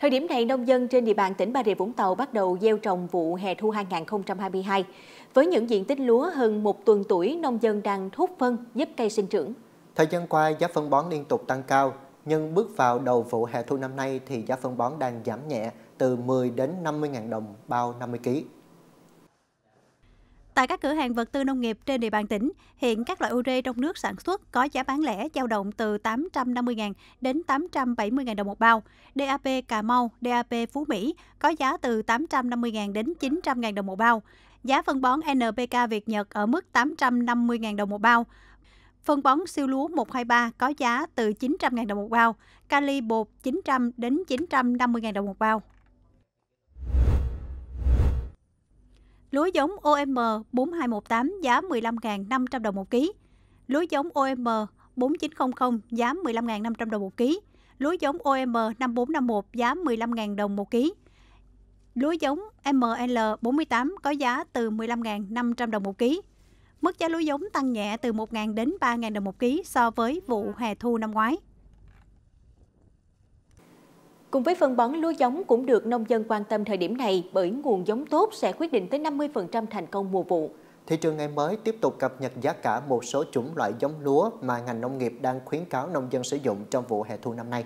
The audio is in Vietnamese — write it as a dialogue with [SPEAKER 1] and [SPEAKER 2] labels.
[SPEAKER 1] Thời điểm này, nông dân trên địa bàn tỉnh Bà Rịa Vũng Tàu bắt đầu gieo trồng vụ hè thu 2022. Với những diện tích lúa hơn một tuần tuổi, nông dân đang thúc phân giúp cây sinh trưởng.
[SPEAKER 2] Thời gian qua, giá phân bón liên tục tăng cao, nhưng bước vào đầu vụ hè thu năm nay thì giá phân bón đang giảm nhẹ từ 10 đến 50.000 đồng bao 50 kg.
[SPEAKER 3] Tại các cửa hàng vật tư nông nghiệp trên địa bàn tỉnh, hiện các loại ô trong nước sản xuất có giá bán lẻ dao động từ 850.000 đến 870.000 đồng một bao. DAP Cà Mau, DAP Phú Mỹ có giá từ 850.000 đến 900.000 đồng một bao. Giá phân bón NPK Việt Nhật ở mức 850.000 đồng một bao. Phân bón siêu lúa 123 có giá từ 900.000 đồng một bao, kali bột 900 đến 950.000 đồng một bao. Lúa giống OM 4218 giá 15.500 đồng một ký. Lúa giống OM 4900 giá 15.500 đồng một ký. Lúa giống OM 5451 giá 15.000 đồng một ký. Lúa giống ML48 có giá từ 15.500 đồng một ký. Mức giá lúa giống tăng nhẹ từ 1.000 đến 3.000 đồng một ký so với vụ hè thu năm ngoái. Cùng với phân bón lúa
[SPEAKER 1] giống cũng được nông dân quan tâm thời điểm này bởi nguồn giống tốt sẽ quyết định tới 50% thành công mùa
[SPEAKER 2] vụ. Thị trường ngày mới tiếp tục cập nhật giá cả một số chủng loại giống lúa mà ngành nông nghiệp đang khuyến cáo nông dân sử dụng trong vụ hè thu năm nay.